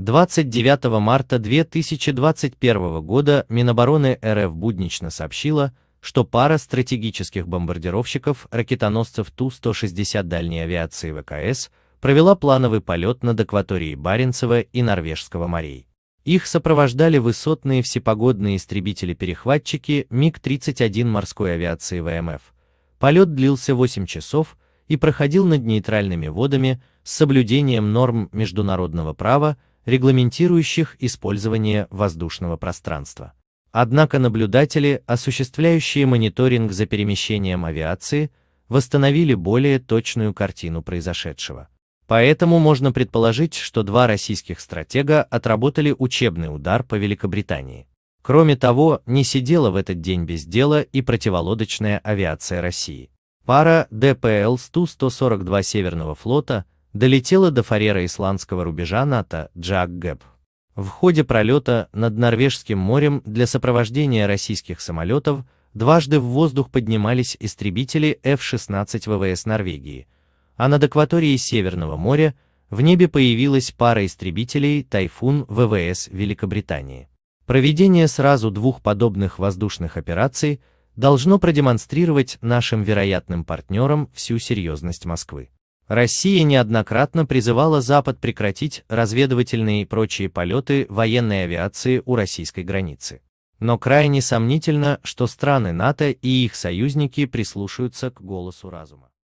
29 марта 2021 года Минобороны РФ буднично сообщила, что пара стратегических бомбардировщиков-ракетоносцев Ту-160 дальней авиации ВКС провела плановый полет над акваторией Баренцева и Норвежского морей. Их сопровождали высотные всепогодные истребители-перехватчики МиГ-31 морской авиации ВМФ. Полет длился 8 часов и проходил над нейтральными водами с соблюдением норм международного права регламентирующих использование воздушного пространства. Однако наблюдатели, осуществляющие мониторинг за перемещением авиации, восстановили более точную картину произошедшего. Поэтому можно предположить, что два российских стратега отработали учебный удар по Великобритании. Кроме того, не сидела в этот день без дела и противолодочная авиация России. Пара ДПЛ 142 Северного флота – долетела до фарера исландского рубежа НАТО Джак В ходе пролета над Норвежским морем для сопровождения российских самолетов дважды в воздух поднимались истребители F-16 ВВС Норвегии, а над акваторией Северного моря в небе появилась пара истребителей Тайфун ВВС Великобритании. Проведение сразу двух подобных воздушных операций должно продемонстрировать нашим вероятным партнерам всю серьезность Москвы. Россия неоднократно призывала Запад прекратить разведывательные и прочие полеты военной авиации у российской границы. Но крайне сомнительно, что страны НАТО и их союзники прислушаются к голосу разума.